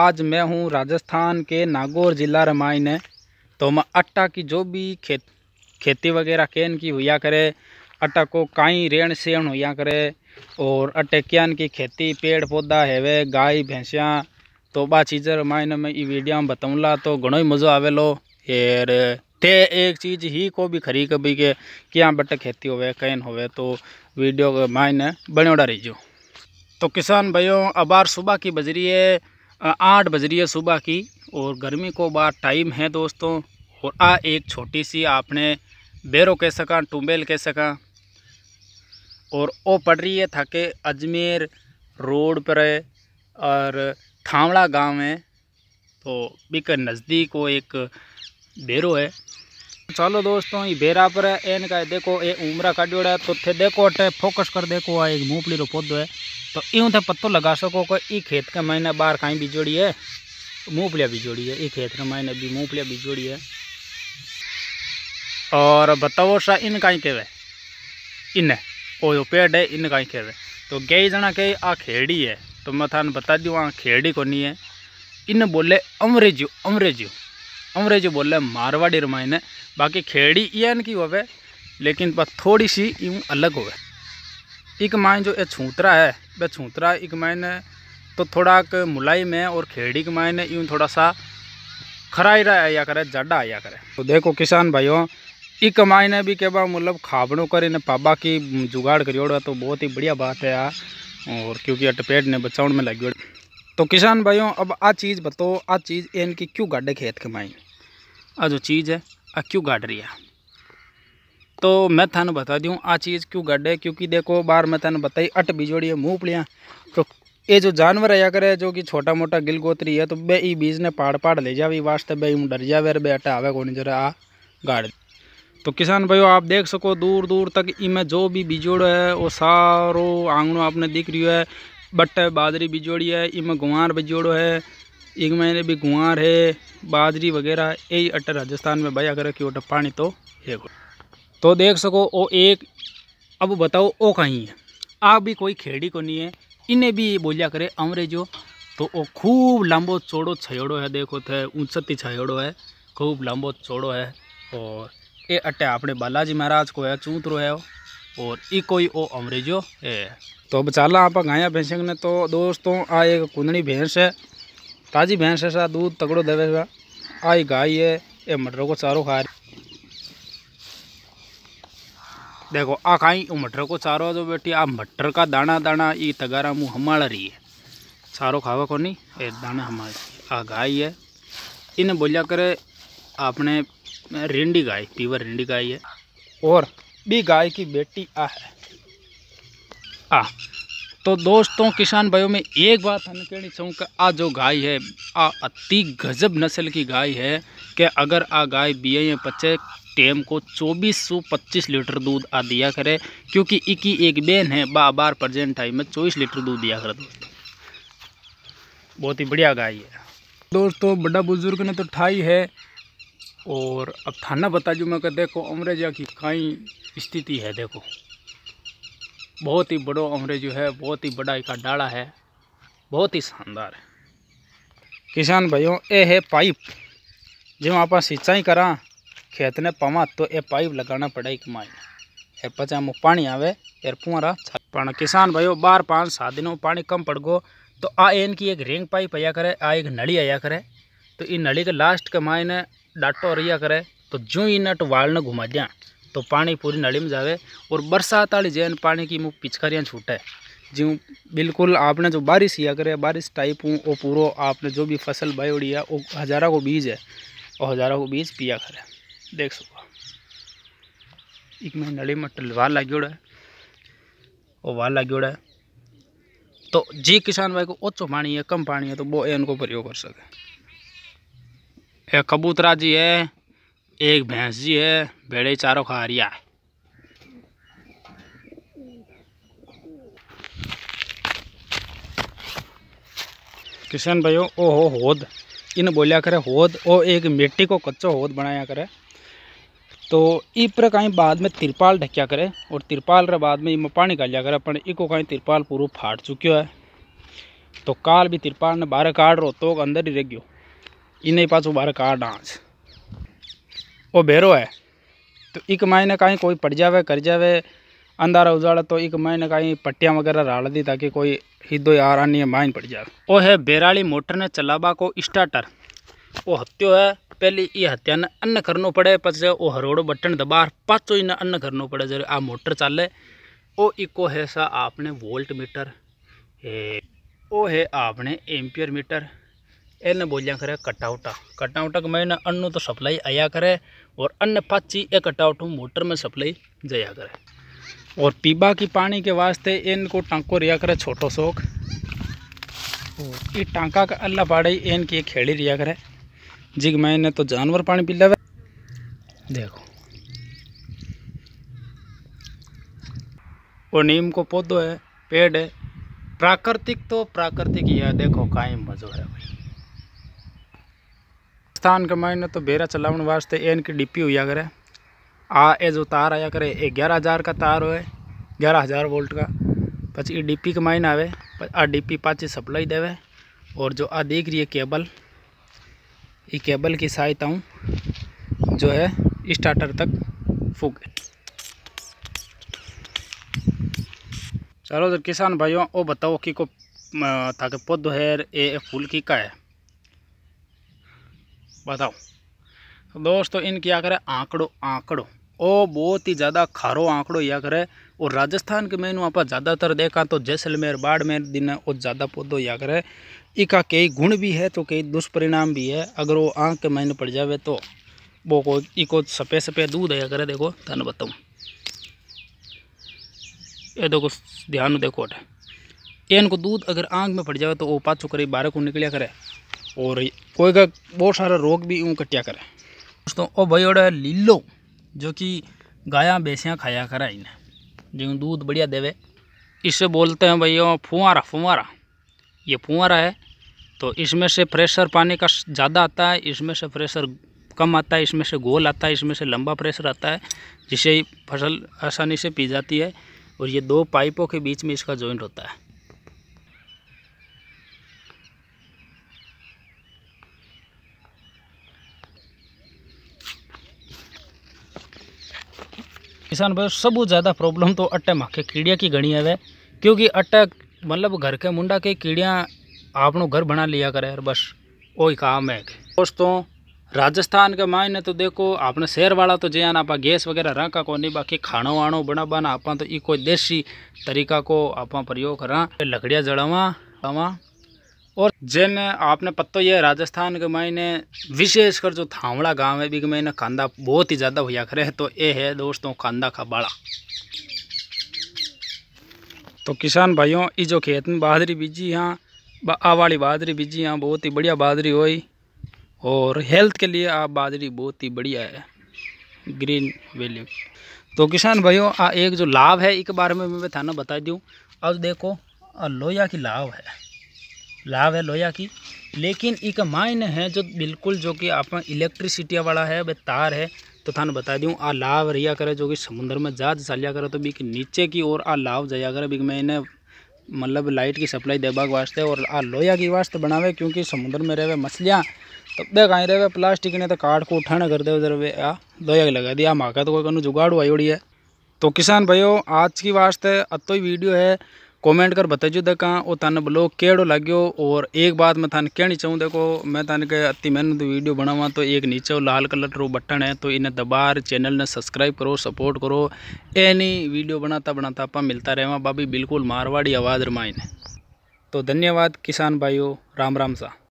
आज मैं हूँ राजस्थान के नागौर जिला रामायण है तो हम अट्टा की जो भी खेत खेती वगैरह कैन की हुआ करे अट्टा को काई रेण सेण हुआ करे और अट्टे क्यान की खेती पेड़ पौधा हैवे गाय भैंसियाँ तो बा चीज़ें रामायण में ये वीडियो में बताऊँगा तो घणो ही मज़ो आवेलो एर ते एक चीज़ ही को भी खरी कभी के क्या बट खेती होवे कैन होवे तो वीडियो मायने बनोड़ा रही जो तो किसान भाइयों अबार सुबह की बजरी है आठ बज रही है सुबह की और गर्मी को बार टाइम है दोस्तों और आ एक छोटी सी आपने बेरो कह सका टुम्बेल कह सका और ओ पड़ रही है था अजमेर रोड पर है और ठावड़ा गांव है तो बिक नज़दीक वो एक बेरो है चलो दोस्तों ये बेरा पर है एन का देखो ये उमरा है तो थे देखो अटे फोकस कर देखो आ एक मूंगफली रो पौधो है तो यूं थे पत्तो लगा सको को ई खेत के मायने बाहर भी बिजोड़ी है मूंगफलिया बिजोड़ी है ई खेत के मायने भी मूंगफलिया बिजोड़ी है और बताओ सा इन का ही कहवे इन ओ जो पेड़ है इन का ही कहवे तो कई जना कहे आ खेड़ी है तो मैं थाना बता दू आ खेड़ी को नहीं है इन बोले अमरेजियो अमरेजियो अंग्रेजी बोल रहे मारवाड़ी रामायण है बाकी खेड़ी न की होवे लेकिन बस थोड़ी सी यूँ अलग होवे एक माइन जो ये छूतरा है वह छूतरा एक माइन तो थोड़ा मुलायम है और खेड़ी के मायने यूँ थोड़ा सा खराइरा आया करे जाडा आया करे तो देखो किसान भाइयों एक माइन भी भी बाद मतलब खाबड़ों कर इन्हें पापा की जुगाड़ करियोड़ा तो बहुत ही बढ़िया बात है यार और क्योंकि अटपेट ने बचाव में लगी तो किसान भाइयों अब आ चीज़ बताओ आ चीज़ एन की क्यों गाड़े खेत के माई आ जो चीज़ है आ क्यों गाड़ रही है तो मैं थानू बता दूँ आ चीज़ क्यों गाड़े क्योंकि देखो बार मैं थानू बताई अट बिजोड़ी है पड़िया तो ये जो जानवर आया करे जो कि छोटा मोटा गिल गोतरी है तो बे ई बीज ने पाड़ पाड़ ले जावे वास्ते बे डर जावे बे अट आवे को नहीं जरा आ गाड़ तो किसान भाइयों आप देख सको दूर दूर तक इमें जो भी बिजोड़ है वो सारो आंगणों आपने दिख रही है बट्ट बाजरी भी जोड़ी है इम गुआर बिजोड़ो है एक महीने भी गुआर है बाजरी वगैरह यही अट्टे राजस्थान में भया करे कि ओटा पानी तो है तो देख सको ओ एक अब बताओ ओ कहीं है आप भी कोई खेड़ी को नहीं है इन्हें भी बोलिया करे अंग्रेजो तो वो खूब लंबो चौड़ो छयोड़ो है देखो थे ऊंचती छयोड़ो है खूब लंबो चौड़ो है और ये अट्टे अपने बालाजी महाराज को है चूतरो है वो और इकोई ओ अमरीजो है तो बचाला आप गाया भैंस ने तो दोस्तों आ एक कुंदनी भैंस है ताजी भैंस है सा दूध तगड़ो देवे सा आई गाय है ये मटरों को चारों खा देखो आ खाई मटर को चारो जो बेटी आ मटर का दाना दाना ये तगारा मुँह हमारा रही है चारो खावा को नहीं ये दाना हमारे आ गाय है इन्हें बोलिया करे आपने रिंडी गाय पीवर रिंडी गाय है और भी गाय की बेटी आ है आ तो दोस्तों किसान भाइयों में एक बात हम कहनी चाहूँ कि आ जो गाय है आ अति गजब नस्ल की गाय है कि अगर आ गाय बिया या बच्चे टेम को 2425 लीटर दूध आ दिया करे क्योंकि इकी एक बेन है बा बार प्रजेंट टाइम में 24 लीटर दूध दिया करे दोस्तों बहुत ही बढ़िया गाय है दोस्तों बड़ा बुजुर्ग ने तो ठाई है और अब थाना बता जो मैं कर देखो अमरेजा की कई स्थिति है देखो बहुत ही बड़ो अमरेजू है बहुत ही बड़ा इका डाला है बहुत ही शानदार है किसान भाइयों ये है पाइप जब आप सिंचाई करा खेत ने पवा तो ये पाइप लगाना पड़े कमाई ये पचा मुख पानी आवे यार पुआरा पाना किसान भाइयों बार पाँच सात दिनों पानी कम पड़ गो तो आ एन की एक रिंग पाइप आया करे आ एक नली आया करे तो इन नली के लास्ट के मायने डाटो रिया करे तो जो ही नट वाल ने घुमा दिया तो पानी पूरी नली में जावे और बरसात वाली जैन पानी की मुँह पिचकारियाँ छूटे जो बिल्कुल आपने जो बारिश किया करे बारिश टाइप हूँ वो पूरा आपने जो भी फसल बायोड़ी है वो हज़ारा को बीज है और हज़ारा को बीज पिया करे देख सको एक में नली में वाल उड़ा है और वाल उड़ा है तो जी किसान भाई को ओचो पानी है कम पानी है तो वो इनको प्रयोग कर सके एक कबूतरा जी है एक भैंस जी है भेड़े चारों खा रही है किशन भाइयों ओ हो होद इन बोलिया करे होद ओ एक मिट्टी को कच्चो होद बनाया करे तो ई पर कहीं बाद में तिरपाल ढकिया करे और तिरपाल रे बाद में इमें पानी गालिया करे पर इको कहीं तिरपाल पूरा फाट चुक्यो है तो काल भी तिरपाल ने बारह काट रो तो अंदर ही रह गयो इन्हें पाछू बार का डांस वो भेरो है तो इक मायने कहीं कोई पड़ जावे कर जावे अंधारा उजाड़ा तो एक का कहीं पट्टियाँ वगैरह राल दी ताकि कोई हिदो यार आनी माइन पड़ जाए वो है बेराली मोटर ने चलाबा को स्टार्टर वो हत्यो है पहले ये हत्या ने अन्न करनो पड़े पचे वो हरोड़ो बटन दबा पाचो इन्हें अन्न करनो पड़े जब आ मोटर चाले वो इको है सा आपने वोल्ट मीटर है है आपने एम्पियर मीटर बोलिया करे कटावटा कटावटा का मैंने अन्न तो सप्लाई आया करे और अन्न पाची एक कटावटू मोटर में सप्लाई जाया करे और पीबा की पानी के वास्ते एन को टांको रिया करे छोटो शोक और ये टांका का अल्लाह पाड़े एन की खेड़ी रिया करे जिग मैंने तो जानवर पानी पी लवे देखो और नीम को पौधो है पेड़ है प्राकृतिक तो प्राकृतिक ही है देखो कायम मजो है भाई स्थान के मायने तो बेरा चलावन वास्ते एन की डीपी हुआ करे आ ए जो तार आया करे ये ग्यारह हज़ार का तार हो ग्यारह हज़ार वोल्ट का पची ये डीपी के मायने आवे आ पी पाची सप्लाई देवे और जो आ देख रही है केबल ये केबल की सहायता हूँ जो है स्टार्टर तक फूक चलो तो किसान भाइयों ओ बताओ कि को ताकि पौध है ये फूल की का है बताओ तो दोस्तों इन क्या करे आंकड़ो आंकड़ो ओ बहुत ही ज़्यादा खारो आंकड़ो या करे और राजस्थान के मेनू आप ज़्यादातर देखा तो जैसलमेर बाड़मेर दिन और ज़्यादा पौधो या करे इका कई गुण भी है तो कई दुष्परिणाम भी है अगर वो आँख के मैंने पड़ जावे तो वो को इको सफ़ेद सफ़ेद दूध है करे देखो थाने बताऊँ ये देखो ध्यान देखो अटे इनको दूध अगर आँख में पड़ जाए तो वो पाछू करीब बारह को निकलिया करे और कोई का बहुत सारा रोग भी ऊँ कटिया करे दोस्तों ओ भाई और लीलो जो कि गाया बेसियाँ खाया करा इन्हें जो दूध बढ़िया देवे इसे बोलते हैं भैया फुआरा फुआरा ये फुआरा है तो इसमें से प्रेशर पानी का ज़्यादा आता है इसमें से प्रेशर कम आता है इसमें से गोल आता है इसमें से लंबा प्रेशर आता है जिससे फसल आसानी से पी जाती है और ये दो पाइपों के बीच में इसका जॉइंट होता है किसान भाई सब ज़्यादा प्रॉब्लम तो अट्टे माखे कीड़िया की गणी है वह क्योंकि अट्टे मतलब घर के मुंडा के कीड़िया आपनों घर बना लिया करे यार बस वही काम है दोस्तों राजस्थान के मायने तो देखो आपने शहर वाला तो जे आना आप गैस वगैरह रखा को नहीं बाकी खाना वाणो बना बना आप तो ये कोई देसी तरीका को आप प्रयोग करा लकड़िया जड़ावा और जैन आपने पत्तो ये राजस्थान के मायने विशेषकर जो थावड़ा गांव है बिग मायने कांदा बहुत ही ज़्यादा हुआ करे तो ये है दोस्तों कांदा का बाड़ा तो किसान भाइयों ये जो खेत में बहादरी बीजी यहाँ आवाड़ी बहादरी बीजी यहाँ बहुत ही बढ़िया बहादरी हुई और हेल्थ के लिए आप बादरी बहुत ही बढ़िया है ग्रीन वैल्यू तो किसान भाइयों एक जो लाभ है एक बारे में मैं थाना बता दूँ अब देखो लोहिया की लाभ है लाभ है लोहिया की लेकिन एक मायने है जो बिल्कुल जो कि आप इलेक्ट्रिसिटी वाला है भाई तार है तो थानू बता दूँ आ लाभ रिया करे जो कि समुद्र में जा चालिया करे तो बिक नीचे की ओर आ लाभ जाया करे बिक मैंने मतलब लाइट की सप्लाई देवा के वास्ते और आ लोहिया की वास्ते बनावे क्योंकि समुद्र में रहे मछलियाँ तब तो देख आई रहे प्लास्टिक ने तो काट को उठाने कर दे उधर वे आ लोहिया की लगा दिया माका तो कोई कनु जुगाड़ू आई है तो किसान भाइयों आज की वास्ते अतो ही वीडियो है कमेंट कर बताइयो देखा और तन बोलो केड़ो लाग्यो और एक बात मैं थान कहनी चाहूँ देखो मैं तन के अति मेहनत वीडियो बनावा तो एक नीचे लाल कलर रो बटन है तो इन्हें दबार चैनल ने सब्सक्राइब करो सपोर्ट करो एनी वीडियो बनाता बनाता आप मिलता रहे बाबी बिल्कुल मारवाड़ी आवाज़ रमाइन तो धन्यवाद किसान भाइयों राम राम सा